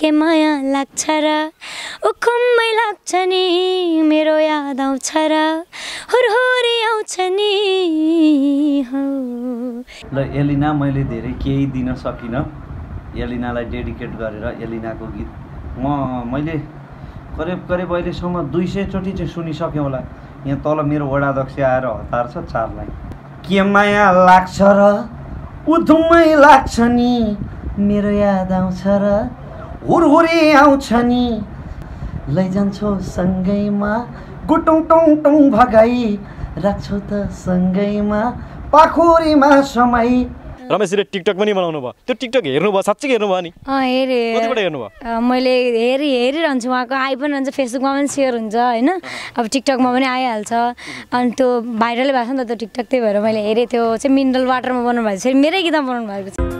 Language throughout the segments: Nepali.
के माया लाग्छ र उखुम्मै लाग्छ नि मेरो याद आउँछ र हुरहुरी आउँछ नि हो ल एलिना मैले धेरै केही दिन सकिनँ एलिनालाई डेडिकेट गरेर एलिनाको गीत म मैले करिब करिब अहिलेसम्म दुई सयचोटि चाहिँ सुनिसकेँ होला यहाँ तल मेरो वडाध्यक्ष आएर हतार छ चारलाई के माया लाग्छ र उधुमै लाग्छ नि मेरो याद आउँछ र हुरहुरे आउँछ नि लैजान्छौ सँगैमा गुटुङ टुङ टुङ भगाई राख्छौ त सँगैमा पाखुरीमा समय रमेशले टिकटक पनि बनाउनु भयो त्यो टिकटक हेर्नुभयो साँच्चै हेर्नुभयो नि हेर्नुभयो मैले हेरि हेरिरहन्छु उहाँको आइ पनि रहन्छ फेसबुकमा पनि सेयर हुन्छ होइन अब टिकटकमा पनि आइहाल्छ अनि त्यो भाइरलै भएको छ नि त त्यो टिकटक त्यही भएर मैले हेरेँ त्यो चाहिँ मिनरल वाटरमा बनाउनु भएको छ मेरै गीतमा बनाउनु भएको छ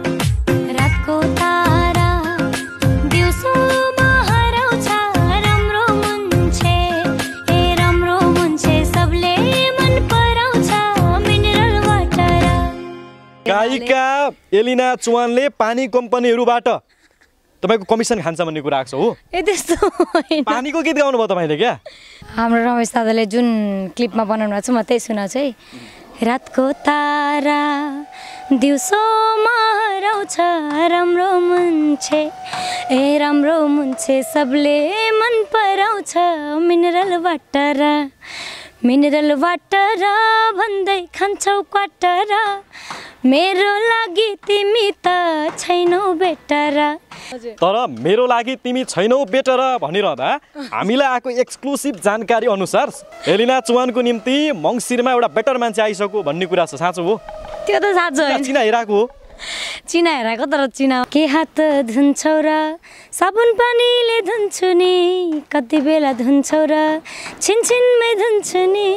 गायिका एलिना चुवानले पानी कम्पनीहरूबाट तपाईँको कमिसन खान्छ भन्ने कुरा आएको छ हो ए त्यस्तो पानीको गीत गाउनु भयो तपाईँले क्या हाम्रो रमेश दादाले जुन क्लिपमा बनाउनु भएको छ म त्यही सुनाउँछु है रातको तारा दिउँसोमा हराउँछ राम्रो मान्छे ए राम्रो मान्छे सबले मन पराउँछ मिनरल वाटर मिनरल वाटर भन्दै खान्छौ क्वाटर मेरो लागि तिमी त छैनौ बेटर तर मेरो लागि तिमी छैनौ बेटर भनिरहँदा हामीलाई आएको एक्सक्लुसिभ जानकारी अनुसार एलिना चुवानको निम्ति मङ्सिरमा एउटा बेटर मान्छे आइसक्यो भन्ने कुरा छ साँचो हो त्यो त साँचो हो चिना हेराएको तर चिना के हात धुन्छौ र साबुन पानीले धुन्छु नि कति बेला धुन्छौ र छिनछिनमै धुन्छु नि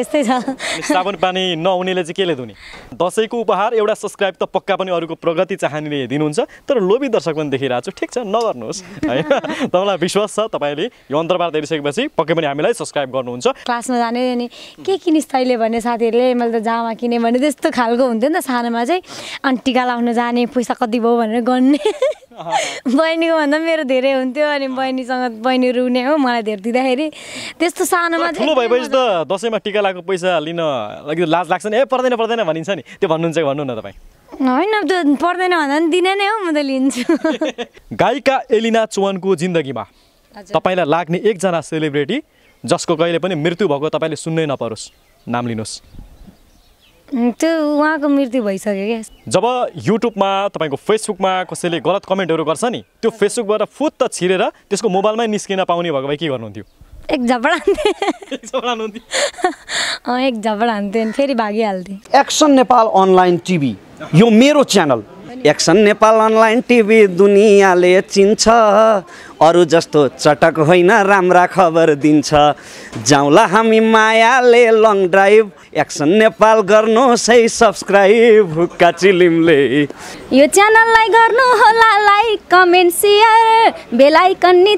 यस्तै छ साबुन पानी नहुनेले चाहिँ केले धुने दसैँको उपहार एउटा सब्सक्राइब त पक्का पनि अरूको प्रगति चाहनेले दिनुहुन्छ तर लोभी दर्शक पनि देखिरहेको छु ठिक छ नगर्नुहोस् है तपाईँलाई विश्वास छ तपाईँले यो अन्तर्वार हेरिसकेपछि पक्कै पनि हामीलाई सब्सक्राइब गर्नुहुन्छ क्लासमा जाने अनि के किनिस् तैँले भन्ने साथीहरूले मैले त जामा किने भने त्यस्तो खालको हुन्थ्यो नि त सानोमा चाहिँ अनि टिका लाउनु जाने पैसा कति भयो भनेर गर्ने बहिनीको भन्दा मेरो धेरै हुन्थ्यो अनि बहिनीसँग बहिनी रुने हो मलाई धेरै दिँदाखेरि त्यस्तो सानोमा ठुलो भएपछि त दसैँमा टिका लगाएको पैसा लिन लाज लाग्छ नि ए पर्दैन पर्दैन भनिन्छ नि त्यो भन्नुहुन्छ भन्नु न तपाईँ होइन त्यो पर्दैन भन्दा पनि दिने नै हो म त लिन्छु गायिका एलिना चुवानको जिन्दगीमा तपाईँलाई लाग्ने एकजना सेलिब्रेटी जसको कहिले पनि मृत्यु भएको तपाईँले सुन्नै नपरोस् नाम लिनुहोस् त्यो उहाँको मृत्यु भइसक्यो क्या जब युट्युबमा तपाईँको फेसबुकमा कसैले गलत कमेन्टहरू गर्छ नि त्यो फेसबुकबाट फुत्त छिरेर त्यसको मोबाइलमै निस्किन पाउने भएको भए के गर्नुहुन्थ्यो एक झपडा एक हान्थेँ फेरि भागिहाल्थेँ एक्सन नेपाल अनलाइन टिभी यो मेरो channel action Nepal online TV दुनियाँले चिन्छ अरू जस्तो चटक होइन राम्रा खबर दिन्छ जाउँला हामी मायाले लङ ड्राइभ एक्सन नेपाल गर्नुहोस् है सब्सक्राइब हुक्का चिलिमले यो च्यानललाई गर्नु होला कमेन्ट सेयर बेलायकन नि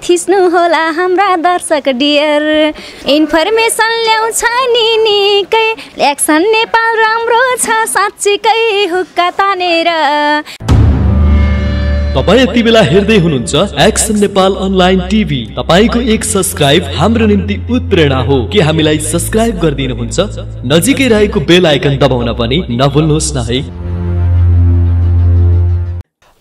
होला हाम्रा दर्शक डियर इन्फर्मेसन ल्याउँछ नि निकै एक्सन नेपाल राम्रो छ साँच्चीकै हुक्का तानेर तपाईँ यति बेला हेर्दै हुनुहुन्छ एक्सन नेपाल अनलाइन टिभी तपाईँको एक सब्सक्राइब हाम्रो निम्ति उत्प्रेरणा हो के हामीलाई सब्सक्राइब गरिदिनुहुन्छ नजिकै रहेको बेल आइकन दबाउन पनि नभुल्नुहोस् न है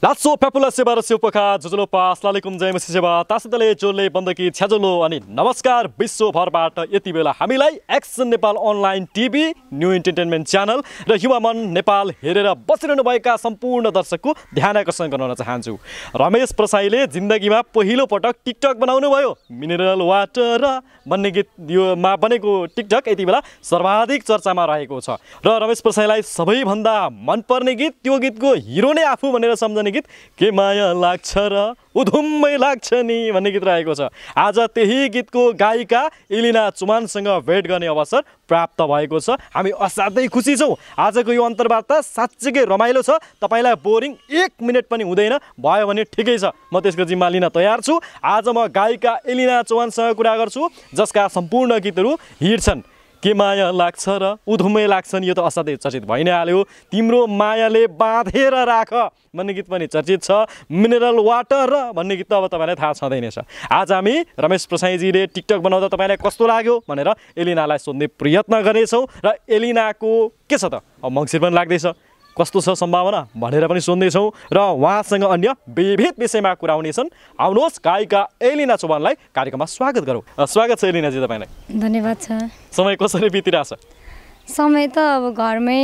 लासो पेपुला सेवा र सेउपखा झुजलो पास लालेकुम मसी सेवा तासितले जोले बन्दकी छ्याजोलो अनि नमस्कार विश्वभरबाट यति बेला हामीलाई action Nepal online TV new entertainment channel र युवा मन नेपाल हेरेर बसिरहनु भएका सम्पूर्ण दर्शकको ध्यान आकर्षण गराउन चाहन्छु रमेश प्रसाईले जिन्दगीमा पहिलो पटक टिकटक बनाउनु भयो मिनरल वाटर भन्ने गीत यो मा बनेको टिकटक यति बेला सर्वाधिक चर्चामा रहेको छ र रमेश प्रसाईलाई सबैभन्दा मनपर्ने गीत त्यो गीतको हिरो नै आफू भनेर सम्झने भन्ने गीत के माया लाग्छ र उधुम्मै लाग्छ नि भन्ने गीत रहेको छ आज त्यही गीतको गायिका इलिना चुमानसँग भेट गर्ने अवसर प्राप्त भएको छ हामी असाध्यै खुसी छौँ आजको यो अन्तर्वार्ता साँच्चीकै रमाइलो छ तपाईँलाई बोरिङ एक मिनट पनि हुँदैन भयो भने ठिकै छ म त्यसको जिम्मा लिन तयार छु आज म गायिका एलिना चौहानसँग कुरा गर्छु जसका सम्पूर्ण गीतहरू हिँड्छन् के माया लाग्छ र उधुमै लाग्छ नि यो त असाध्यै चर्चित भइ नै हाल्यो तिम्रो मायाले बाँधेर राख भन्ने गीत पनि चर्चित छ मिनरल वाटर र भन्ने गीत त अब तपाईँलाई थाहा छँदै नै छ आज हामी रमेश प्रसाईजीले टिकटक बनाउँदा तपाईँलाई कस्तो लाग्यो भनेर एलिनालाई सोध्ने प्रयत्न गर्नेछौँ र एलिनाको के छ त अब मङ्सिर पनि लाग्दैछ कस्तो छ सम्भावना भनेर पनि सुन्दैछौँ र उहाँसँग अन्य विविध विषयमा कुरा हुनेछन् आउनुहोस् गायिका एलिना चौहानलाई कार्यक्रममा स्वागत गरौँ स्वागत छ एलिनाजी तपाईँलाई धन्यवाद छ समय कसरी बितिरहेछ समय त अब घरमै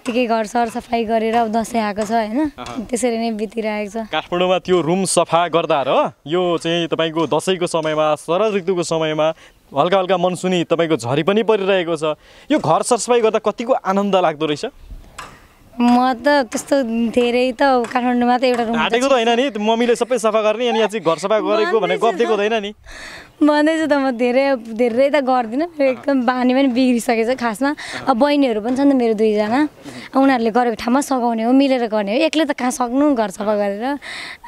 यतिकै घर सरसफाइ गरेर अब दसैँ आएको छ होइन त्यसरी नै बितिरहेको छ काठमाडौँमा त्यो रुम सफा गर्दा र यो चाहिँ तपाईँको दसैँको समयमा शरद ऋतुको समयमा हल्का हल्का मनसुनी तपाईँको झरी पनि परिरहेको छ यो घर सरसफाइ गर्दा कतिको आनन्द लाग्दो रहेछ म त त्यस्तो धेरै त काठमाडौँमा त एउटा रुम हाटेको त होइन नि मम्मीले सबै सफा गर्ने अनि यहाँ चाहिँ घर सफा गरेको भने गफ नि भन्दैछु त म धेरै धेरै त गर्दिनँ एकदम बानी पनि बिग्रिसकेछ खासमा अब बहिनीहरू पनि छ नि त मेरो दुईजना उनीहरूले गरेको ठाउँमा सघाउने हो मिलेर गर्ने हो एक्लै त कहाँ सक्नु घर सफा गरेर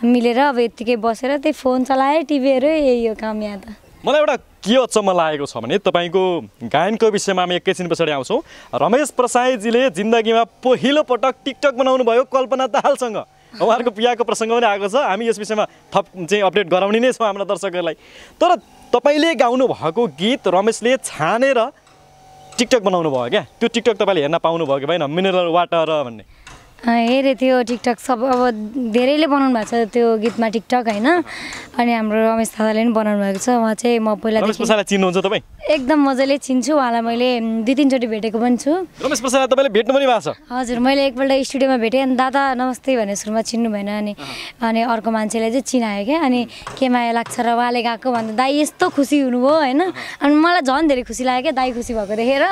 मिलेर अब यत्तिकै बसेर त्यही फोन चलाएँ टिभीहरू यही हो काम यहाँ त मलाई एउटा के अचम्म लागेको छ भने तपाईँको गायनको विषयमा हामी एकैछिन पछाडि आउँछौँ रमेश प्रसाईजीले जिन्दगीमा पहिलो पटक टिकटक बनाउनु भयो कल्पना दाहालसँग उहाँहरूको पियाको प्रसङ्ग पनि आएको छ हामी यस विषयमा थप चाहिँ अपडेट गराउने नै छौँ हाम्रा दर्शकहरूलाई तर तपाईँले गाउनु भएको गीत रमेशले छानेर टिकटक बनाउनु भयो क्या त्यो टिकटक तपाईँले हेर्न पाउनुभयो कि भएन मिनरल वाटर भन्ने हेरेँ त्यो टिकटक सब अब धेरैले बनाउनु भएको छ त्यो गीतमा टिकटक होइन अनि हाम्रो रमेश दादाले पनि बनाउनु भएको छ उहाँ चाहिँ म पहिला चिन्नुहुन्छ तपाईँ एकदम मजाले चिन्छु उहाँलाई मैले दुई तिनचोटि भेटेको पनि छु रमेश तपाईँले भेट्नु पनि भएको छ हजुर मैले एकपल्ट स्टुडियोमा भेटेँ अनि दादा नमस्ते भनेर सुरुमा चिन्नु भएन अनि अनि अर्को मान्छेले चाहिँ चिनायो क्या अनि के माया लाग्छ र उहाँले गएको भन्दा दाई यस्तो खुसी हुनुभयो होइन अनि मलाई झन् धेरै खुसी लाग्यो क्या दाई खुसी भएको देखेर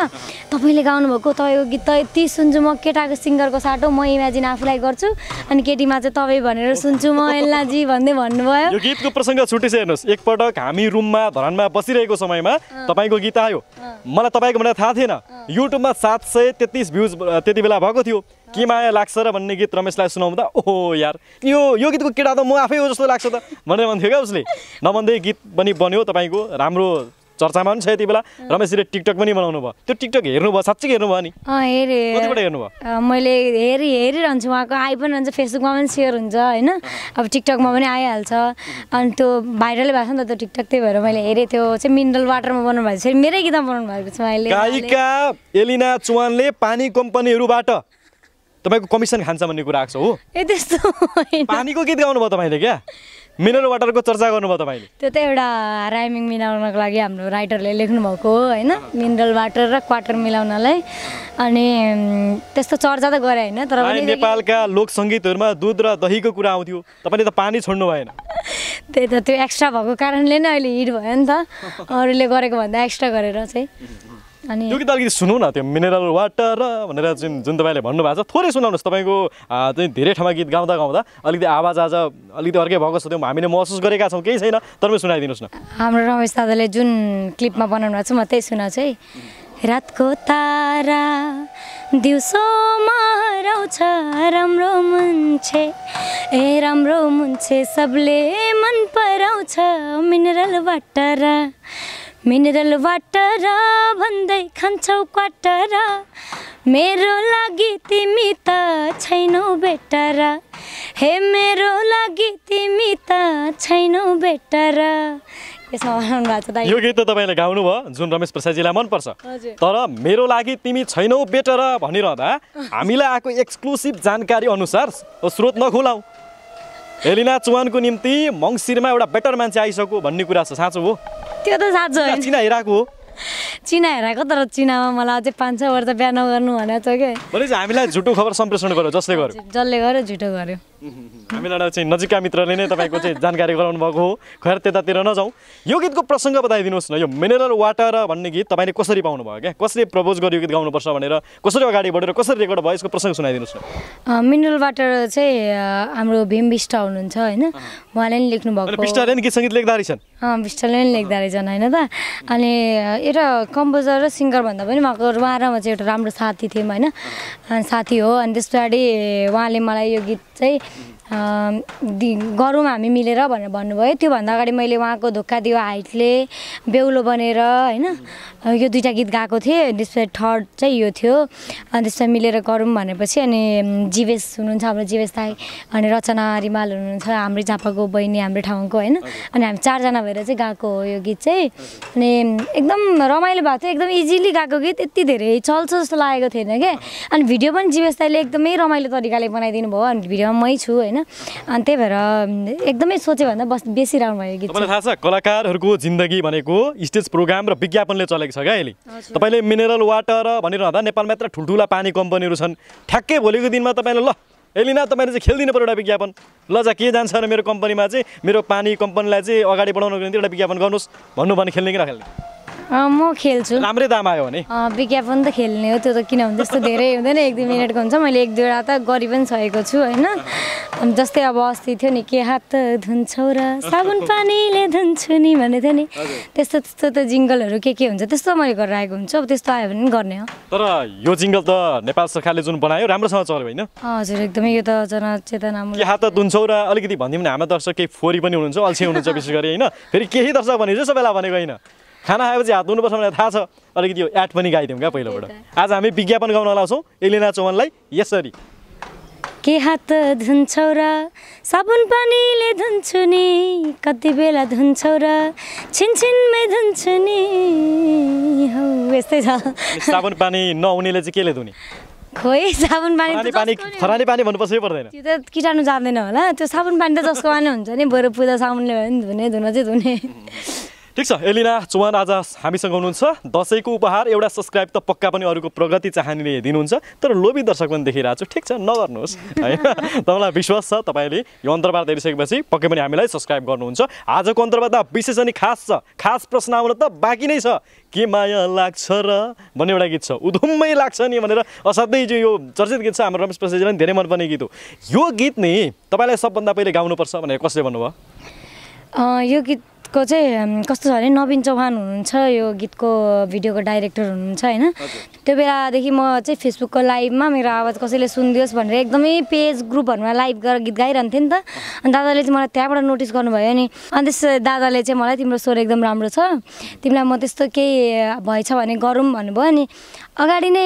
तपाईँले गाउनुभएको तपाईँको गीत त यति सुन्छु म केटाको सिङ्गरको साटो म इमेजिन आफूलाई गर्छु अनि केटीमा चाहिँ तपाईँ भनेर सुन्छु म एल्लाजी भन्दै भन्नुभयो यो गीतको प्रसङ्ग छुटिस हेर्नुहोस् एकपटक हामी रुममा धरानमा बसिरहेको समयमा तपाईँको गीत आयो मलाई तपाईँको भनेर थाहा थिएन युट्युबमा सात सय तेत्तिस भ्युज त्यति बेला भएको थियो के माया लाग्छ र भन्ने गीत रमेशलाई सुनाउँदा ओहो यार यो यो गीतको केटा त म आफै हो जस्तो लाग्छ त भनेर भन्थ्यो क्या उसले नभन्दै गीत पनि बन्यो तपाईँको राम्रो चर्चामा पनि छ यति बेला रमेशजीले टिकटक पनि बनाउनु भयो त्यो टिकटक हेर्नुभयो साँच्चै हेर्नुभयो नि कतिपल्ट हेर्नुभयो मैले हेरि हेरिरहन्छु उहाँको आइ पनि रहन्छ फेसबुकमा पनि सेयर हुन्छ होइन अब टिकटकमा पनि आइहाल्छ अनि त्यो भाइरलै भएको छ नि त त्यो टिकटक त्यही भएर मैले हेरेँ त्यो चाहिँ मिनरल वाटरमा बनाउनु भएको छ मेरै गीतमा बनाउनु भएको छ गायिका एलिना चुवानले पानी कम्पनीहरूबाट तपाईँको कमिसन खान्छ भन्ने कुरा आएको छ हो ए त्यस्तो पानीको गीत गाउनु भयो तपाईँले क्या मिनरल वाटरको चर्चा गर्नुभयो तपाईँले त्यो त एउटा राइमिङ मिलाउनको लागि हाम्रो राइटरले लेख्नुभएको हो होइन मिनरल वाटर र क्वाटर मिलाउनलाई अनि त्यस्तो चर्चा त गरे होइन तर नेपालका लोक सङ्गीतहरूमा दुध र दहीको कुरा आउँथ्यो तपाईँले त पानी छोड्नु भएन त्यही त त्यो एक्स्ट्रा भएको कारणले नै अहिले हिट भयो नि त अरूले गरेको भन्दा एक्स्ट्रा गरेर चाहिँ अनि यो गीत अलिकति सुनौँ न त्यो मिनरल वाटर भनेर जुन जुन तपाईँले भन्नुभएको छ थोरै सुनाउनुहोस् तपाईँको चाहिँ धेरै ठाउँमा गीत गाउँदा गाउँदा अलिकति आवाज आज अलिकति अर्कै भएको छ त्यो हामीले महसुस गरेका छौँ केही छैन तर पनि सुनाइदिनुहोस् न हाम्रो रमेश दादाले जुन क्लिपमा बनाउनु भएको छ म त्यही सुनाउँछु है रातको तारा दिउँसोमा हराउँछ राम्रो मान्छे ए राम्रो मान्छे सबले मन पराउँछ मिनरल वाटर मिनरल वाटर भन्दै खान्छौ क्वाटर मेरो लागि तिमी त छैनौ बेटर हे मेरो लागि तिमी त छैनौ बेटर यो गीत त तपाईँले गाउनु भयो जुन रमेश प्रसादजीलाई मनपर्छ तर मेरो लागि तिमी छैनौ बेटर भनिरहँदा हामीलाई आएको एक्सक्लुसिभ जानकारी अनुसार स्रोत नखुलाऊ एलिना चुवानको निम्ति मङ्सिरमा एउटा बेटर मान्छे आइसक्यो भन्ने कुरा छ साँचो हो त्यो त साँचो होइन चिना हेराएको हो चिना हेराएको तर चिनामा मलाई अझै पाँच छ वर्ष बिहा नगर्नु भनेको छ क्या हामीलाई झुटो खबर सम्प्रेषण गर्यो जसले गर्यो जसले गर्यो झुटो गर्यो हामीलाई चाहिँ नजिकका मित्रले नै तपाईँको चाहिँ जानकारी गराउनु भएको हो खैर त्यतातिर नजाउँ यो गीतको प्रसङ्ग बताइदिनुहोस् न यो मिनरल वाटर भन्ने गीत तपाईँले कसरी पाउनुभयो क्या कसरी प्रपोज गरेर यो गीत गाउनुपर्छ भनेर कसरी अगाडि बढेर कसरी रेकर्ड भयो यसको प्रसङ्ग सुनाइदिनुहोस् न मिनरल वाटर चाहिँ हाम्रो भीम विष्ट हुनुहुन्छ होइन उहाँले नि लेख्नु भएको विष्टले नि गीत सङ्गीत लेख्दा रहेछन् विष्टले नि लेख्दा रहेछन् होइन त अनि एउटा कम्पोजर र सिङ्गर भन्दा पनि उहाँको उहाँ र म चाहिँ एउटा राम्रो साथी थियौँ होइन साथी हो अनि त्यस पछाडि उहाँले मलाई यो गीत 以 गरौँ हामी मिलेर भनेर भन्नुभयो त्योभन्दा अगाडि मैले उहाँको धोका दियो हाइटले बेहुलो बनेर होइन यो दुइटा गीत गाएको थिएँ त्यसपछि थर्ड चाहिँ यो थियो अनि त्यसमा मिलेर गरौँ भनेपछि अनि जिवेश हुनुहुन्छ हाम्रो जिवेश दाई अनि रचना रिमाल हुनुहुन्छ हाम्रै झापाको बहिनी हाम्रो ठाउँको होइन अनि हामी चारजना भएर चाहिँ गएको हो यो गीत चाहिँ अनि एकदम रमाइलो भएको थियो एकदम इजिली गएको गीत यति धेरै चल्छ जस्तो लागेको थिएन क्या अनि भिडियो पनि जिवेश दाईले एकदमै रमाइलो तरिकाले बनाइदिनु भयो अनि भिडियोमा मै छु होइन अनि त्यही भएर एकदमै सोच्यो भन्दा बस बेसी राम्रो भयो गीत थाहा छ कलाकारहरूको जिन्दगी भनेको स्टेज प्रोग्राम र विज्ञापनले चलेको छ क्या अहिले तपाईँले मिनरल वाटर भनिरहँदा नेपालमा यत्र ठुल्ठुला पानी कम्पनीहरू छन् ठ्याक्कै भोलिको दिनमा तपाईँले ल एलिना तपाईँले चाहिँ खेलिदिनु पऱ्यो एउटा विज्ञापन ल जा के जान्छ र मेरो कम्पनीमा चाहिँ मेरो पानी कम्पनीलाई चाहिँ अगाडि बढाउनको निम्ति एउटा विज्ञापन गर्नुहोस् भन्नु भने खेल्ने कि नखेल्ने म खेल्छु राम्रै दाम आयो भने विज्ञापन त खेल्ने हो त्यो त किनभने त्यस्तो धेरै हुँदैन एक दुई मिनटको हुन्छ मैले एक दुईवटा त गरि पनि सकेको छु होइन जस्तै अब अस्ति थियो नि के हात धुन्छौ र साबुन पानीले धुन्छु नि भन्ने थियो नि त्यस्तो त्यस्तो त जिङ्गलहरू के के हुन्छ त्यस्तो मैले गरेर आएको हुन्छु अब त्यस्तो आयो भने गर्ने हो तर यो जिङ्गल त नेपाल सरकारले जुन बनायो राम्रोसँग चल्यो होइन हजुर एकदमै यो त जनचेतनामूलक हात धुन्छौ र अलिकति भनिदिउँ न हाम्रो दर्शक केही फोरी पनि हुनुहुन्छ अल्छी हुनुहुन्छ विशेष गरी होइन फेरि केही दर्शक भनेको सबैलाई भनेको होइन खाना खाएपछि हात धुनुपर्छ मलाई थाहा छ अलिकति यो एड पनि गाइदिउँ क्या पहिलोबाट आज हामी विज्ञापन गाउन लाउँछौँ एलिना चौहानलाई यसरी के हात धुन्छौ र साबुन पानीले धुन्छु नि कति बेला धुन्छौ र छिनछिनमै धुन्छु नि हौ यस्तै छ साबुन पानी नहुनेले चाहिँ केले धुने खोइ साबुन पानी पानी थराली पानी भन्नुपर्छ पर्दैन त्यो त किटाणु जाँदैन होला त्यो साबुन पानी त जसको पानी हुन्छ नि बरु पूजा साबुनले भयो नि धुने धुन चाहिँ धुने ठिक छ एलिना चौहान आज हामीसँग हुनुहुन्छ दसैँको उपहार एउटा सब्सक्राइब त पक्का पनि अरूको प्रगति चाहने दिनुहुन्छ तर लोभी दर्शक पनि देखिरहेको छु ठिक छ नगर्नुहोस् होइन तपाईँलाई विश्वास छ तपाईँले यो अन्तर्वार्ता हेरिसकेपछि पक्कै पनि हामीलाई सब्सक्राइब गर्नुहुन्छ आजको अन्तर्वार्ता विशेष अनि खास छ खास प्रश्न आउन त बाँकी नै छ के माया लाग्छ र भन्ने एउटा गीत छ उधुम्मै लाग्छ नि भनेर असाध्यै जो यो चर्चित गीत छ हाम्रो रमेश प्रसादजीलाई धेरै मनपर्ने गीत हो यो गीत नि तपाईँलाई सबभन्दा पहिले गाउनुपर्छ भनेर कसले भन्नुभयो यो गीत गीतको चाहिँ कस्तो छ भने नवीन चौहान हुनुहुन्छ यो गीतको भिडियोको डाइरेक्टर हुनुहुन्छ होइन त्यो बेलादेखि म चाहिँ फेसबुकको लाइभमा मेरो आवाज कसैले सुनिदियोस् भनेर एकदमै पेज ग्रुपहरूमा लाइभ गरेर गीत गाइरहन्थेँ नि त अनि दादाले चाहिँ मलाई त्यहाँबाट नोटिस गर्नुभयो नि अनि त्यस दादाले चाहिँ मलाई तिम्रो स्वर एकदम राम्रो छ तिमीलाई म त्यस्तो केही भएछ भने गरौँ भन्नुभयो अनि अगाडि नै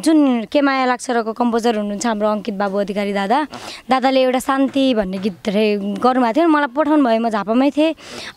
जुन के माया लाग्छ रको कम्पोजर हुनुहुन्छ हाम्रो अङ्कित बाबु अधिकारी दादा दादाले एउटा शान्ति भन्ने गीत गर्नुभएको थियो मलाई पठाउनु भयो म झापामै थिएँ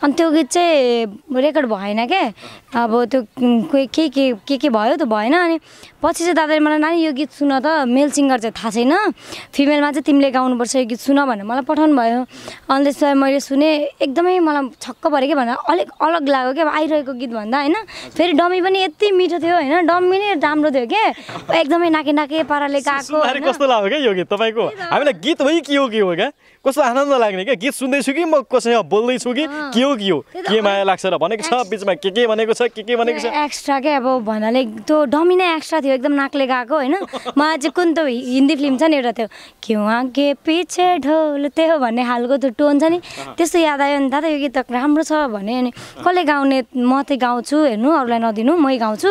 अनि त्यो त्यो गीत चाहिँ रेकर्ड भएन क्या अब त्यो के के के के भयो त्यो भएन अनि पछि चाहिँ दादाले मलाई नानी यो गीत सुन त मेल सिङ्गर चाहिँ थाहा छैन फिमेलमा चाहिँ तिमीले गाउनुपर्छ यो गीत सुन भनेर मलाई पठाउनु भयो अनि त्यसलाई मैले सुने एकदमै मलाई छक्क पऱ्यो कि भन्दा अलिक अलग लाग्यो क्या आइरहेको गीत भन्दा होइन फेरि डमी पनि यति मिठो थियो होइन डमी नै राम्रो थियो क्या एकदमै नाके नाके पाराले गएको कस्तो लाग्यो क्या यो गीत तपाईँको हामीलाई गीत हो कि हो के कस्तो आनन्द लाग्ने क्या गीत सुन्दैछु कि म कसैसँग बोल्दैछु कि के हो के हो के माया लाग्छ र भनेको छ बिचमा के के भनेको छ के के भनेको छ एक्स्ट्रा के अब भन्नाले त्यो डमिना एक्स्ट्रा थियो एकदम नाकले गएको होइन म आज कुन त्यो हिन्दी फिल्म छ नि एउटा त्यो घिउँ के पिछे ढोल त्यो भन्ने खालको त्यो टोन छ नि त्यस्तो याद आयो नि दादा यो गीत त राम्रो छ भने अनि कसले गाउने म चाहिँ गाउँछु हेर्नु अरूलाई नदिनु मै गाउँछु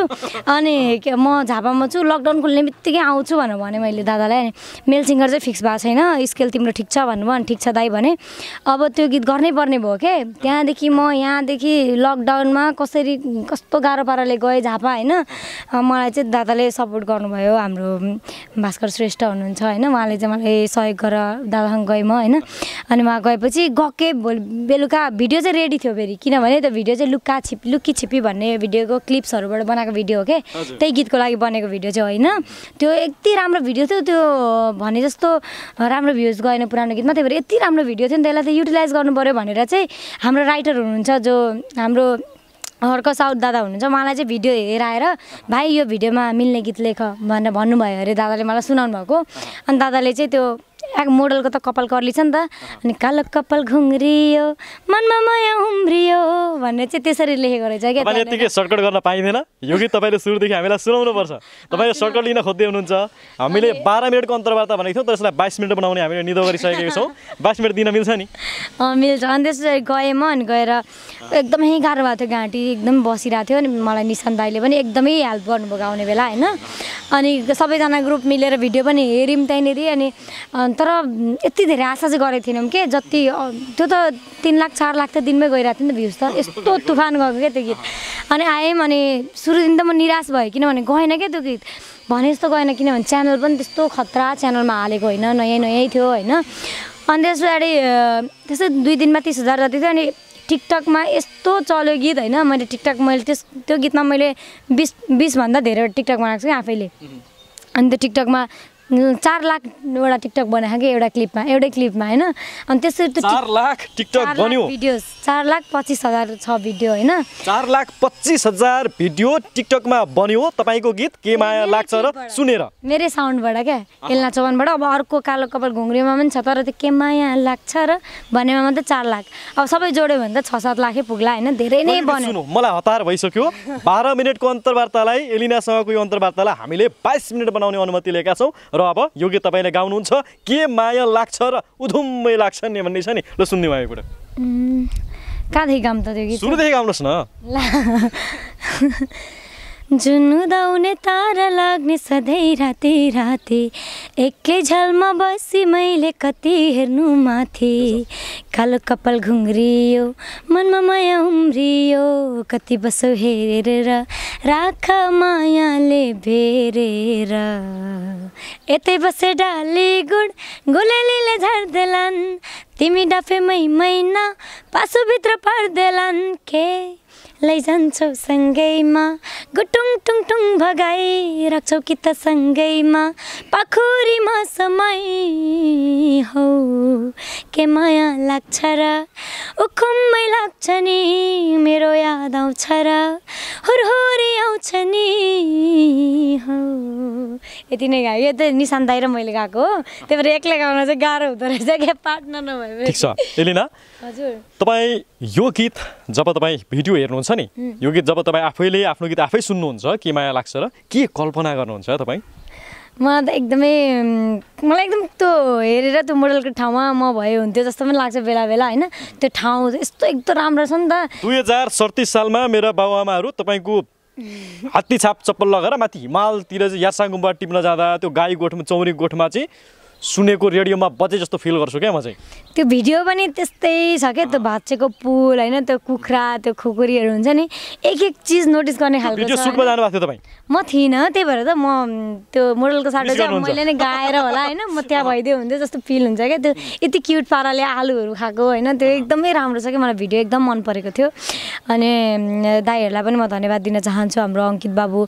अनि म झापामा छु लकडाउन खोल्ने बित्तिकै आउँछु भनेर भने मैले दादालाई अनि मेल सिङ्गर चाहिँ फिक्स भएको छैन स्केल तिम्रो ठिक छ भन्नुभयो ठिक छ दाई भने अब त्यो गीत गर्नै पर्ने भयो के त्यहाँदेखि म यहाँदेखि लकडाउनमा कसरी कस्तो गाह्रो पाराले गएँ झापा होइन मलाई चाहिँ दादाले सपोर्ट गर्नुभयो हाम्रो भास्कर श्रेष्ठ हुनुहुन्छ होइन उहाँले चाहिँ मलाई सहयोग गरेर दादासँग गएँ म होइन अनि उहाँ गएपछि गके भोलि बेलुका भिडियो चाहिँ रेडी थियो फेरि किनभने त्यो भिडियो चाहिँ लुक्का छिप लुक्की छिपी भन्ने भिडियोको क्लिप्सहरूबाट बनाएको भिडियो हो के त्यही गीतको लागि बनेको भिडियो चाहिँ होइन त्यो यति राम्रो भिडियो थियो त्यो भने जस्तो राम्रो भ्युज गएन पुरानो गीतमा भएर यति राम्रो भिडियो थियो नि त्यसलाई चाहिँ युटिलाइज गर्नु पऱ्यो भनेर चाहिँ हाम्रो राइटर हुनुहुन्छ जो हाम्रो हर्क साउथ दादा हुनुहुन्छ उहाँलाई चाहिँ भिडियो हेरेर आएर भाइ यो भिडियोमा मिल्ने गीत लेख भनेर भन्नुभयो अरे दादाले मलाई सुनाउनु भएको अनि दादाले चाहिँ त्यो आएको मोडलको त कपाल कर्ली छ नि त अनि कालो कपाल घुङ्रियो मनमा माया उम्रियो भनेर चाहिँ त्यसरी लेखेको रहेछ क्या यतिकै सर्टकट गर्न पाइँदैन यो गीत तपाईँले सुरुदेखि हामीलाई सुनाउनुपर्छ तपाईँले सर्टकट लिन खोज्दै हुनुहुन्छ हामीले बाह्र मिनटको अन्तर्वार्ता भनेको थियौँ तर यसलाई बाइस मिनट बनाउने हामीले निदो गरिसकेको छौँ बाइस मिनट दिन मिल्छ नि मिल्छ अनि त्यसरी गएँ म अनि गएर एकदमै गाह्रो भएको थियो घाँटी एकदम बसिरहेको थियो अनि मलाई निशान्त दाईले पनि एकदमै हेल्प गर्नुभयो आउने बेला होइन अनि सबैजना ग्रुप मिलेर भिडियो पनि हेऱ्यौँ त्यहीँनिर अनि तर यति धेरै आशा चाहिँ गरेको थिएनौँ कि जति त्यो त तिन लाख चार लाख त दिनमै गइरहेको थियो नि त भ्युज त यस्तो तुफान गएको क्या त्यो गीत अनि आएँ अनि सुरुदेखि त म निराश भएँ किनभने गएन क्या त्यो गीत भने जस्तो गएन किनभने च्यानल पनि त्यस्तो खतरा च्यानलमा हालेको होइन नयाँ नयाँ थियो होइन अनि त्यस पछाडि त्यस्तै दुई दिनमा तिस हजार जति थियो अनि टिकटकमा यस्तो चल्यो गीत होइन मैले टिकटक मैले त्यस त्यो गीतमा मैले बिस बिसभन्दा धेरै टिकटक बनाएको छु कि आफैले अनि त्यो टिकटकमा चार लाख टिकटक बनाएको कि एउटा क्लिपमा एउटै क्लिपमा होइन अनि त्यसरी त चार लाख टिकटक बन्यो भिडियो चार लाख पच्चिस हजार छ भिडियो होइन चार लाख पच्चिस हजार भिडियो टिकटकमा बन्यो तपाईँको गीत के माया लाग्छ र सुनेर मेरै साउन्डबाट क्या एलना चौवनबाट अब अर्को कालो कपाल घुङ्ग्रेमा पनि छ तर त्यो के माया लाग्छ र भन्नेमा मात्रै चार लाख अब सबै जोड्यो भने त छ सात लाखै पुग्ला होइन धेरै नै बन्यो मलाई हतार भइसक्यो बाह्र मिनटको अन्तर्वार्तालाई एलिनासँगको यो अन्तर्वार्तालाई हामीले बाइस मिनट बनाउने अनुमति लिएका छौँ र अब योग्य तपाईँले गाउनुहुन्छ के माया लाग्छ र उधुम्मै लाग्छ नि भन्ने छ नि ल सुन्ने हामी एउटा कहाँदेखि गाउँ त त्यो गीत सुरुदेखि गाउनुहोस् न जुन उदाउने तारा लाग्ने सधैँ राति राति एकै झलमा बसी मैले कति हेर्नु माथि कालो कपाल घुङ्रियो मनमा माया उम्रियो कति बसो हेरेर राख मायाले भेरेर यतै बसे डाली गुड गुलेलीले झर्देलान् तिमी मै मैना पासोभित्र पर्देलान् के लैजान्छौ सँगैमा गुटुङ टुङटुङ भगाई राख्छौ कि त सँगैमा पाखुरीमा समय हो के माया लाग्छ र उखुमै लाग्छ नि मेरो याद आउँछ र हुरहुरी आउँछ नि यति नै गाएँ यो त निशान दाइ र मैले गएको हो त्यही भएर एक्लै गाउन चाहिँ गाह्रो हुँदो रहेछ क्या पार्टनर नभए हजुर तपाईँ यो गीत जब तपाईँ भिडियो हेर्नुहुन्छ नि यो गीत जब तपाईँ आफैले आफ्नो गीत आफै सुन्नुहुन्छ के माया लाग्छ र के कल्पना गर्नुहुन्छ तपाईँ मलाई त एकदमै मलाई एकदम त्यो हेरेर त्यो मोडलको ठाउँमा म भए हुन्थ्यो जस्तो पनि लाग्छ बेला बेला होइन त्यो ठाउँ यस्तो एकदम राम्रो छ नि त दुई हजार सडतिस सालमा मेरा बाबुआमाहरू तपाईँको हात्ती छाप चप्पल लगाएर माथि हिमालतिर चाहिँ यासाङ गुम्बा टिप्न जाँदा त्यो गाई गोठमा चौरी गोठमा चाहिँ सुनेको रेडियोमा बजे जस्तो फिल गर्छु क्या म चाहिँ त्यो भिडियो पनि त्यस्तै छ क्या त्यो भाँचेको पुल होइन त्यो कुखुरा त्यो खुकुरीहरू हुन्छ नि एक एक चिज नोटिस गर्ने खालको सुटमा जानुभएको थियो तपाईँ म थिइनँ त्यही भएर त म त्यो मोडलको साटो चाहिँ मैले नै गाएर होला होइन म त्यहाँ भइदियो हुन्थ्यो जस्तो फिल हुन्छ क्या त्यो यति क्युट पाराले आलुहरू खाएको होइन त्यो एकदमै राम्रो छ कि मलाई भिडियो एकदम मन परेको थियो अनि दाईहरूलाई पनि म धन्यवाद दिन चाहन्छु हाम्रो अङ्कित बाबु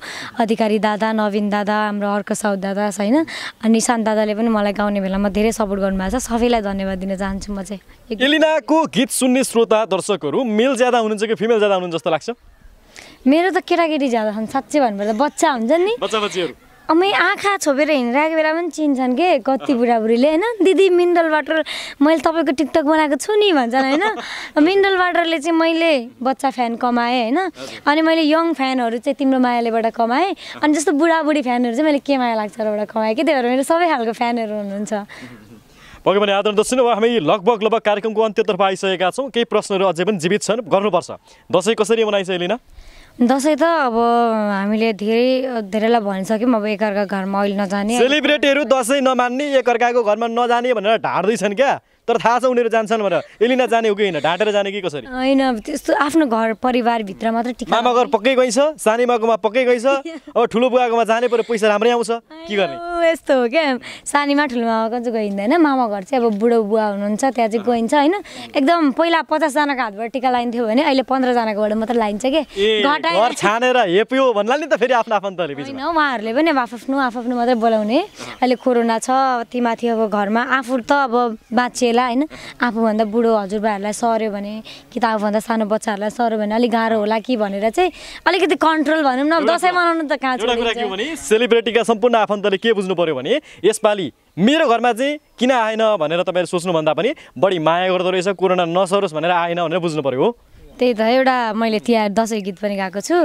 अधिकारी दादा नवीन दादा हाम्रो अर्क साउद दादा होइन अनि निशान्त दादाले पनि मलाई गाउँ आउने बेलामा धेरै सपोर्ट गर्नुभएको छ सबैलाई धन्यवाद दिन चाहन्छु म चाहिँ एलिनाको गीत सुन्ने श्रोता दर्शकहरू मेल ज्यादा हुनुहुन्छ कि फिमेल ज्यादा हुनुहुन्छ जस्तो लाग्छ मेरो त केटाकेटी ज्यादा छन् साँच्चै भन्नुपर्दा बच्चा हुन्छ नि बच्चा बच्चीहरू मै आँखा छोपेर हिँडिरहेको बेला पनि चिन्छन् के कति बुढाबुढीले होइन दिदी मिनरल वाटर मैले तपाईँको टिकटक बनाएको छु नि भन्छन् होइन मिनरल वाटरले चाहिँ मैले बच्चा फ्यान कमाएँ होइन अनि मैले यङ फ्यानहरू चाहिँ तिम्रो मायालेबाट कमाएँ अनि जस्तो बुढाबुढी फ्यानहरू चाहिँ मैले के माया लाग्छ रबाट कमाएँ कि त्यही भएर मेरो सबै खालको फ्यानहरू हुनुहुन्छ पक्कै पनि आदरण दर्शन अब हामी लगभग लगभग कार्यक्रमको अन्त्यतर्फ आइसकेका छौँ केही प्रश्नहरू अझै पनि जीवित छन् गर्नुपर्छ दसैँ कसरी मनाइन्छ दसैँ त अब हामीले धेरै धेरैलाई भनिसक्यौँ अब एकअर्का घरमा अहिले नजाने सेलिब्रेटीहरू दसैँ नमान्ने एकअर्काको घरमा नजाने भनेर ढाँड्दैछन् क्या तर थाहा छ उनीहरू जान्छन् भनेर एलिना जाने हो कि होइन ढाँटेर जाने कि कसरी होइन त्यस्तो आफ्नो घर परिवारभित्र मात्र मामा घर पक्कै गइन्छ सानी माकोमा पक्कै गइन्छ अब ठुलो बुवाकोमा जाने पऱ्यो पैसा राम्रै आउँछ के गर्ने यस्तो हो क्या सानीमा ठुलो मामाको चाहिँ गइँदैन मामा घर चाहिँ अब बुढो बुवा हुनुहुन्छ त्यहाँ चाहिँ गइन्छ होइन एकदम पहिला पचासजनाको हातबाट टिका लाइन्थ्यो भने अहिले पन्ध्रजनाकोबाट मात्र लाइन्छ कि घर छानेर हेप्यो भन्ला नि त फेरि आफ्नो आफन्तले होइन उहाँहरूले पनि अब आफ्नो आफ्नो मात्रै बोलाउने अहिले कोरोना छ माथि अब घरमा आफू त अब बाँचिए मान्छेलाई होइन आफूभन्दा बुढो हजुरबाहरूलाई सर्यो भने कि त आफूभन्दा सानो बच्चाहरूलाई सर्यो भने अलिक गाह्रो होला कि भनेर चाहिँ अलिकति कन्ट्रोल भनौँ न दसैँ मनाउनु त कहाँ छ सेलिब्रेटीका सम्पूर्ण आफन्तले के बुझ्नु पर्यो भने यसपालि मेरो घरमा चाहिँ किन आएन भनेर तपाईँहरू सोच्नुभन्दा पनि बढी माया गर्दो रहेछ कोरोना नसरोस् भनेर आएन भनेर बुझ्नु पर्यो हो त्यही त एउटा मैले तिहार दसैँ गीत पनि गाएको छु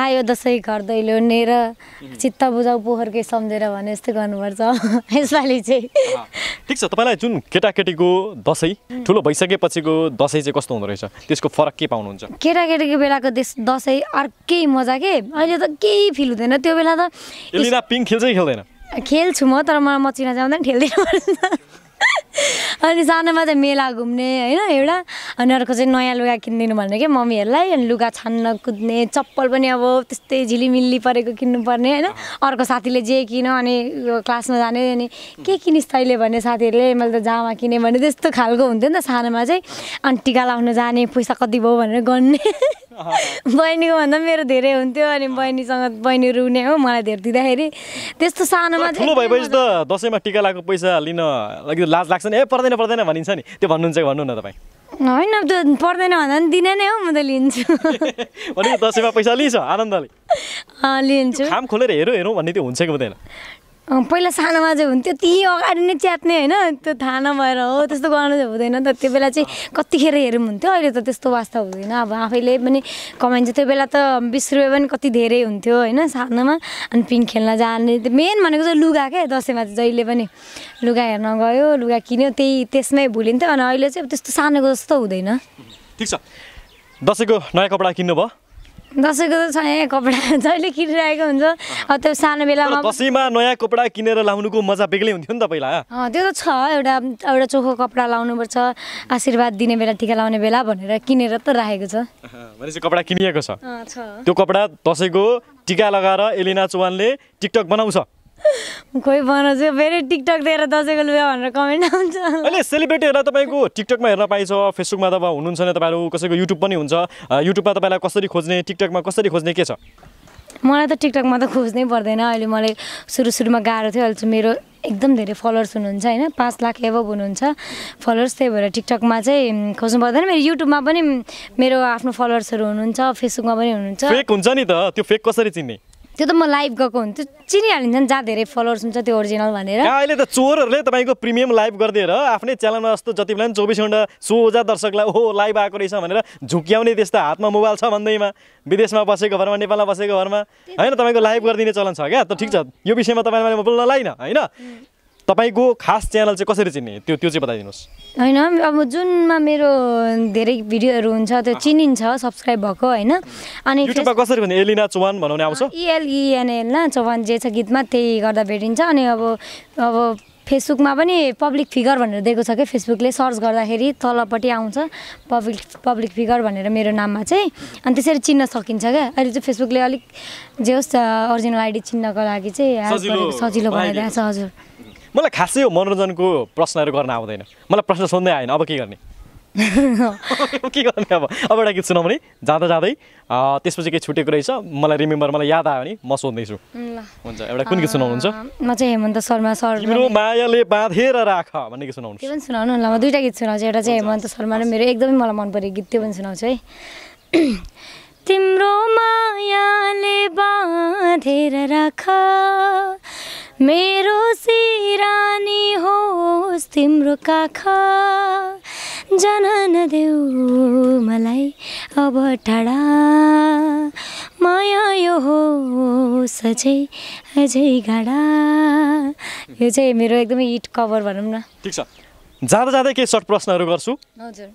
आयो दसैँ घर दैलो नेर चित्त बुझाउ पोखरकै सम्झेर भने यस्तो गर्नुपर्छ यसपालि चाहिँ ठिक छ तपाईँलाई जुन केटाकेटीको दसैँ ठुलो भइसकेपछिको दसैँ चाहिँ कस्तो हुँदो रहेछ त्यसको फरक के पाउनुहुन्छ केटाकेटीको बेलाको दसैँ अर्कै मजा के अहिले त केही फिल हुँदैन त्यो बेला त पिङ खेल्छ खेल्दैन खेल्छु म तर मलाई म चिना पनि खेल्दैन अनि सानोमा त मेला घुम्ने होइन एउटा अनि अर्को चाहिँ नयाँ लुगा किनिदिनु भन्ने क्या मम्मीहरूलाई अनि लुगा छान्न कुद्ने चप्पल पनि अब त्यस्तै झिलिमिल्ली परेको किन्नुपर्ने होइन अर्को साथीले जे किन अनि क्लासमा जाने अनि के किनिस् तैँले भने साथीहरूले मैले त जामा किने भने त्यस्तो खालको हुन्थ्यो नि त सानोमा चाहिँ अनि टिका लाउनु जाने पैसा कति भयो भनेर गर्ने बहिनीको भन्दा मेरो धेरै हुन्थ्यो अनि बहिनीसँग बहिनी रुने हो मलाई धेर दिँदाखेरि त्यस्तो सानोमा चाहिँ दसैँमा टिका लाएको पैसा लिन लाज लाग्छ नि ए पर्दैन पर्दैन भनिन्छ नि त्यो भन्नुहुन्छ कि भन्नु न तपाईँ होइन त्यो पर्दैन भन्दा पनि दिने नै हो म त लिन्छु भने दसैँमा पैसा लिन्छ आनन्दले लिन्छु खाम खोलेर हेरौँ हेरौँ भन्ने त्यो हुन्छ कि हुँदैन पहिला सानोमा चाहिँ हुन्थ्यो ती अगाडि नै च्यात्ने होइन त्यो थाहा नभएर हो त्यस्तो गर्नु चाहिँ हुँदैन त त्यो बेला चाहिँ कतिखेर हेरौँ हुन्थ्यो अहिले त त्यस्तो वास्तव हुँदैन अब आफैले पनि कमाइन्छ त्यो बेला त बिस रुपियाँ पनि कति धेरै हुन्थ्यो होइन सानोमा अनि पिङ खेल्न जाने मेन भनेको चाहिँ लुगा क्या दसैँमा चाहिँ जहिले पनि लुगा हेर्न गयो लुगा किन्यो त्यही त्यसमै भुलिन्थ्यो अनि अहिले चाहिँ त्यस्तो सानोको जस्तो हुँदैन ठिक छ दसैँको नयाँ कपडा किन्नु भयो दसैँको त नयाँ कपडा जहिले किनिरहेको हुन्छ त्यो सानो बेलामा दसैँमा नयाँ कपडा किनेर लाउनुको मजा बेग्लै हुन्थ्यो नि त पहिला त्यो त छ एउटा एउटा चोखो कपडा लाउनुपर्छ आशीर्वाद दिने बेला टिका लाउने बेला भनेर किनेर त राखेको छ भनेपछि कपडा किनिएको छ त्यो कपडा दसैँको टिका लगाएर एलिना चौहानले टिकटक बनाउँछ खोइ भन चाहिँ फेरि टिकटक दिएर दसैँको लुगा भनेर कमेन्ट आउँछ अहिले सेलिब्रेटीहरूलाई तपाईँको टिकटकमा हेर्न पाइन्छ फेसबुकमा त हुनुहुन्छ नि तपाईँहरू कसैको युट्युब पनि हुन्छ युट्युबमा तपाईँलाई कसरी खोज्ने टिकटकमा कसरी खोज्ने के छ मलाई त टिकटकमा त खोज्नै पर्दैन अहिले मलाई सुरु सुरुमा गाह्रो थियो अहिले चाहिँ मेरो एकदम धेरै फलोवर्स हुनुहुन्छ होइन पाँच लाख एभब हुनुहुन्छ फलोवर्स त्यही भएर टिकटकमा चाहिँ खोज्नु पर्दैन मेरो युट्युबमा पनि मेरो आफ्नो फलोवर्सहरू हुनुहुन्छ फेसबुकमा पनि हुनुहुन्छ फेक हुन्छ नि त त्यो फेक कसरी चिन्ने त्यो त म लाइभ गएको हुन्थ्यो चिनिहालिन्छ नि जहाँ धेरै फलोवर्स हुन्छ त्यो ओरिजिनल भनेर अहिले त चोरहरूले तपाईँको प्रिमियम लाइभ गरिदिएर आफ्नै च्यानलमा जस्तो जति बेला पनि चौबिस घन्टा सोझा दर्शकलाई ओ लाइभ आएको रहेछ भनेर झुक्याउने त्यस्तो हातमा मोबाइल छ भन्दैमा विदेशमा बसेको भरमा नेपालमा बसेको घरमा होइन तपाईँको लाइभ गरिदिने चलन छ क्या त ठिक छ यो विषयमा तपाईँलाई म बोल्न लाइन होइन तपाईँको खास च्यानल चाहिँ कसरी चिन्ने त्यो त्यो चाहिँ बताइदिनुहोस् होइन अब जुनमा मेरो धेरै भिडियोहरू हुन्छ त्यो चिनिन्छ सब्सक्राइब भएको होइन अनि युट्युबमा कसरी भने एलिना चौहान भनाउने आउँछ इएलइएनएल न चौहान जे छ गीतमा त्यही गर्दा भेटिन्छ अनि अब अब फेसबुकमा पनि पब्लिक फिगर भनेर दिएको छ क्या फेसबुकले सर्च गर्दाखेरि तलपट्टि आउँछ पब्लिक पब्लिक फिगर भनेर मेरो नाममा चाहिँ अनि त्यसरी चिन्न सकिन्छ क्या अहिले चाहिँ फेसबुकले अलिक जे होस् ओरिजिनल आइडी चिन्नको लागि चाहिँ सजिलो बनाइदिएको छ हजुर मलाई खासै यो मनोरञ्जनको प्रश्नहरू गर्न आउँदैन मलाई प्रश्न सोध्दै आएन अब के गर्ने के गर्ने अब अब एउटा गीत सुनाउने जाँदा जाँदै त्यसपछि केही छुटेको रहेछ मलाई रिमेम्बर मलाई याद आयो भने म सोध्दैछु हुन्छ एउटा कुन गीत सुनाउनुहुन्छ म चाहिँ हेमन्त शर्मा सर मेरो मायाले बाँधेर राख भन्ने गीत सुनाउनु त्यो पनि सुनाउनु ल म दुइटा गीत सुनाउँछु एउटा चाहिँ हेमन्त शर्मा र मेरो एकदमै मलाई मन परेको गीत त्यो पनि सुनाउँछु है तिम्रो मायाले बाँधेर राख मेरो सिरानी होस् तिम्रो काख जन नदेऊ मलाई अब टाढा माया यो हो सझै अझै गाडा यो चाहिँ मेरो एकदमै हिट कभर भनौँ न ठिक छ जाँदा जाँदै केही सर्ट प्रश्नहरू गर्छु हजुर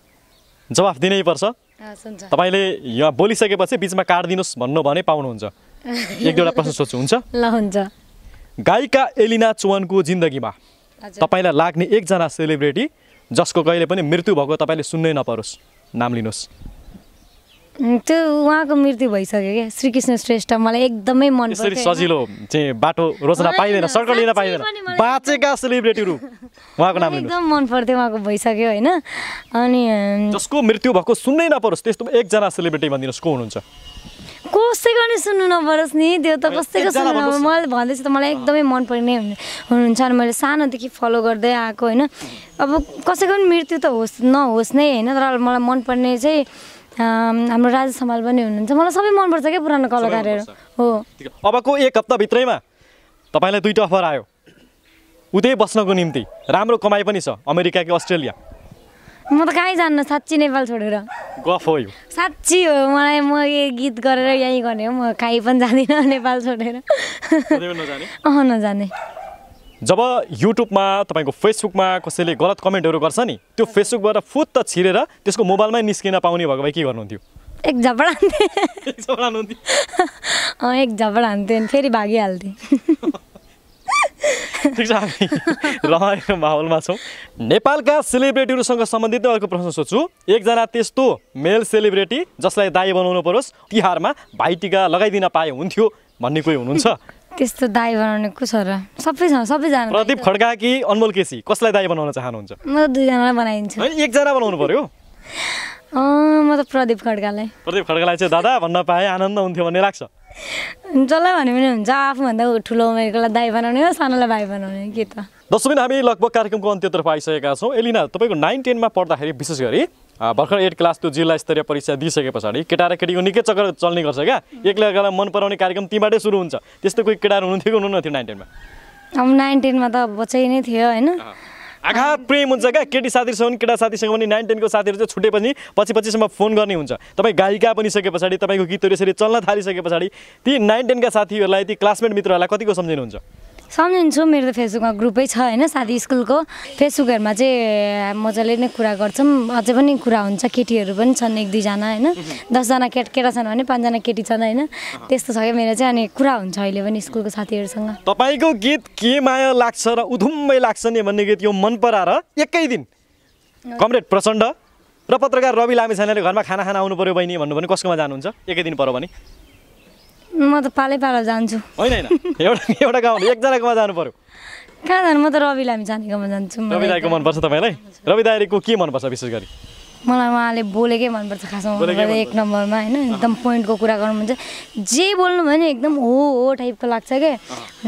जवाफ दिनैपर्छ तपाईँले यहाँ बोलिसकेपछि बिचमा काटिदिनुहोस् भन्नु भने पाउनुहुन्छ एक दुईवटा प्रश्न सोध्छु हुन्छ ल हुन्छ गायिका एलिना चौहानको जिन्दगीमा तपाईँलाई लाग्ने एकजना सेलिब्रेटी जसको कहिले पनि मृत्यु भएको तपाईँले सुन्नै नपरोस् नाम लिनुहोस् त्यो उहाँको मृत्यु भइसक्यो क्या श्रीकृष्ण श्रेष्ठ मलाई एकदमै मन यसरी सजिलो चाहिँ बाटो रोज्न पाइँदैन सर्कल लिन पाइँदैन बाँचेका सेलिब्रेटीहरू उहाँको नाम एकदम मन पर्थ्यो उहाँको भइसक्यो होइन अनि जसको मृत्यु भएको सुन्नै नपरोस् त्यस्तो एकजना सेलिब्रेटी भनिदिनुहोस् को हुनुहुन्छ कसैको नि सुन्नु नपरोस् नि त्यो त कसैको सुन्नु नपरोस् मैले भन्दैछु त मलाई एकदमै मन पर्ने हुनुहुन्छ अनि मैले सानोदेखि फलो गर्दै आएको होइन अब कसैको पनि मृत्यु त होस् नहोस् नै होइन तर मलाई मनपर्ने चाहिँ हाम्रो राजा समाल पनि हुनुहुन्छ मलाई सबै मनपर्छ क्या पुरानो कलाकारहरू हो अबको एक हप्ताभित्रैमा तपाईँलाई दुइटा अफर आयो उतै बस्नको निम्ति राम्रो कमाइ पनि छ अमेरिका कि अस्ट्रेलिया म त कहीँ जान्न साँच्ची नेपाल छोडेर गफ हो यो साँच्ची हो मलाई म यो गीत गरेर यहीँ गर्ने हो म कहीँ पनि जाँदिनँ नेपाल छोडेर अँ नजाने जब युट्युबमा तपाईँको फेसबुकमा कसैले गलत कमेन्टहरू गर्छ नि त्यो फेसबुकबाट फुत्त छिरेर त्यसको मोबाइलमै निस्किन पाउने भएको भए के गर्नुहुन्थ्यो एक झपड हान्थेँ एक झपड हान्थेँ फेरि भागिहाल्थेँ छ हामी रमाइलो माहौलमा छौँ नेपालका सेलिब्रेटीहरूसँग सम्बन्धित अर्को प्रश्न सोध्छु एकजना त्यस्तो मेल सेलिब्रेटी जसलाई दाई बनाउनु परोस् तिहारमा भाइटिका लगाइदिन पाए हुन्थ्यो भन्ने कोही हुनुहुन्छ त्यस्तो दाई बनाउने को छ र सबै सबैजना प्रदीप खड्का कि अनमोल केसी कसलाई दाई बनाउन चाहनुहुन्छ म दुईजनालाई बनाइदिन्छु एकजना बनाउनु पर्यो म त प्रदीप खड्कालाई प्रदीप खड्कालाई चाहिँ दादा भन्न पाएँ आनन्द हुन्थ्यो भन्ने लाग्छ जसलाई भन्यो भने हुन्छ आफूभन्दा ठुलो उमेरकोलाई दाई बनाउने हो सानोलाई भाइ बनाउने के त दसमिन हामी लगभग कार्यक्रमको अन्त्यतर्फ आइसकेका छौँ एलिना तपाईँको नाइन टेनमा पढ्दाखेरि विशेष गरी भर्खर एट क्लास त्यो जिल्ला स्तरीय परीक्षा दिइसके पछाडि केटा र केटीको निकै चक्कर चल्ने गर्छ क्या एक्लै एकलाई मन पराउने कार्यक्रम तीबाटै सुरु हुन्छ त्यस्तो कोही केटाहरू हुनुहुन्थ्यो कि हुनुहुन्थ्यो नाइन टेनमा अब नाइन टेनमा त बचै नै थियो होइन आँखा प्रेम हुन्छ क्या केटी साथीसँग केटा साथीसँग पनि नाइन टेनको साथीहरू चाहिँ छुटे पनि पछि पछिसम्म फोन गर्ने हुन्छ तपाईँ गायिका बनिसके पछाडि तपाईँको गीतहरू यसरी चल्न थालिसके पछाडि ती नाइन टेनका साथीहरूलाई ती क्लासमेट मित्रहरूलाई कतिको सम्झिनुहुन्छ सम्झिन्छु मेरो त फेसबुकमा ग्रुपै छ होइन साथी स्कुलको फेसबुकहरूमा चाहिँ मजाले नै कुरा गर्छौँ अझै पनि कुरा हुन्छ केटीहरू पनि छन् एक दुईजना होइन दसजना केट केटा छन् भने पाँचजना केटी छन् होइन त्यस्तो छ क्या मेरो चाहिँ अनि कुरा हुन्छ अहिले पनि स्कुलको साथीहरूसँग तपाईँको गीत के माया लाग्छ र उधुम्मै लाग्छ नि भन्ने गीत यो मन पराएर एकै दिन कमरेड प्रचण्ड र पत्रकार रवि लामिछानेले घरमा खाना खाना आउनु पऱ्यो बहिनी भन्नु भने कसकोमा जानुहुन्छ एकै दिन पर्यो भने म त पालै पालो जान्छु होइन होइन एउटा एउटा गाउँ एकजनाकोमा जानु पर्यो कहाँ जानु म त रवि लामी जाने गाउँमा जान्छु रवि दाईको मनपर्छ तपाईँलाई रवि दाईको के मनपर्छ विशेष गरी मलाई उहाँले बोलेकै मनपर्छ खासमा एक नम्बरमा होइन एकदम पोइन्टको कुरा गर्नुहुन्छ जे बोल्नु भयो नि एकदम हो हो टाइपको लाग्छ क्या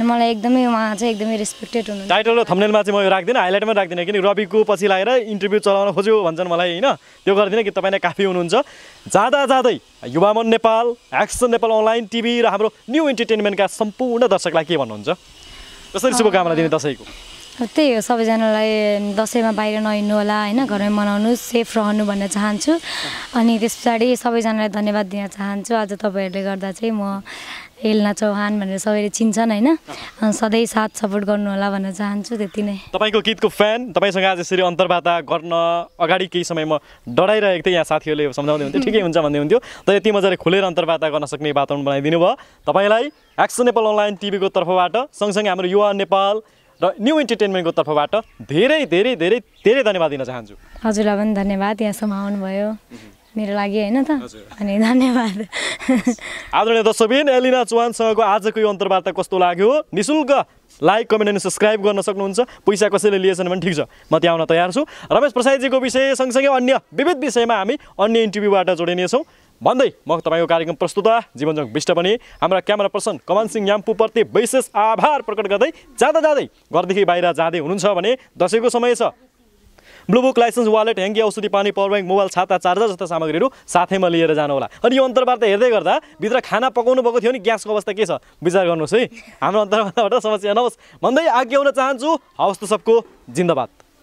अनि मलाई एकदमै उहाँ चाहिँ एकदमै रेस्पेक्टेड हुनुहुन्छ टाइटल र थम्नेलमा चाहिँ म यो राख्दिनँ हाइलाइटमा राख्दिनँ किनकि रविको पछि लागेर इन्टरभ्यू चलाउन खोज्यो भन्छन् मलाई होइन त्यो गर्दिनँ कि तपाईँ नै काफी हुनुहुन्छ जाँदा जाँदै युवामन Nepal action Nepal online TV र हाम्रो न्यु इन्टरटेनमेन्टका सम्पूर्ण दर्शकलाई के भन्नुहुन्छ कसरी शुभकामना दिने दसैँको त्यही हो सबैजनालाई दसैँमा बाहिर नहिँड्नु होला होइन घरमै मनाउनु सेफ रहनु भन्न चाहन्छु अनि त्यस पछाडि सबैजनालाई धन्यवाद दिन चाहन्छु आज तपाईँहरूले गर्दा चाहिँ म हेल्ना चौहान भनेर सबैले चिन्छन् होइन सधैँ साथ सपोर्ट गर्नु होला भन्न चाहन्छु त्यति नै तपाईँको गीतको फ्यान तपाईँसँग आज यसरी अन्तर्वार्ता गर्न अगाडि केही समय म डराइरहेको थिएँ यहाँ साथीहरूले सम्झाउँदै हुन्थ्यो ठिकै हुन्छ भन्दै हुन्थ्यो तर यति मजाले खुलेर अन्तर्वार्ता गर्न सक्ने वातावरण बनाइदिनु भयो तपाईँलाई एक्सन नेपाल अनलाइन टिभीको तर्फबाट सँगसँगै हाम्रो युवा नेपाल र न्यु इन्टरटेनमेन्टको तर्फबाट धेरै धेरै धेरै धेरै धन्यवाद दिन चाहन्छु हजुरलाई पनि धन्यवाद यहाँसम्म आउनुभयो मेरो लागि होइन त अनि धन्यवाद आदरणीय दर्शकबिन एलिना चौहानसँगको आजको यो अन्तर्वार्ता कस्तो लाग्यो निशुल्क लाइक कमेन्ट अनि सब्सक्राइब गर्न सक्नुहुन्छ पैसा कसैले लिएछ भने ठिक छ म त्यहाँ आउन तयार छु रमेश प्रसाईजीको विषय सँगसँगै अन्य विविध विषयमा हामी अन्य इन्टरभ्यूबाट जोडिनेछौँ भन्दै म तपाईँको कार्यक्रम प्रस्तुत जीवनजङ विष्ट पनि हाम्रा क्यामेरा पर्सन कमान सिंह याम्पूप्रति विशेष आभार प्रकट गर्दै जाँदा जाँदै घरदेखि बाहिर जाँदै हुनुहुन्छ भने दसैँको समय छ ब्लुबुक लाइसेन्स वालेट ह्याङ्गी औषधि पानी पावर ब्याङ्क मोबाइल छाता चार्जर जस्ता सामग्रीहरू साथैमा लिएर जानु होला अनि यो अन्तर्वार्ता हेर्दै गर्दा भित्र खाना पकाउनु भएको थियो नि ग्यासको अवस्था के छ विचार गर्नुहोस् है हाम्रो अन्तर्वार्ताबाट समस्या नहोस् भन्दै आज्ञा हुन चाहन्छु हवस् त सबको जिन्दाबाद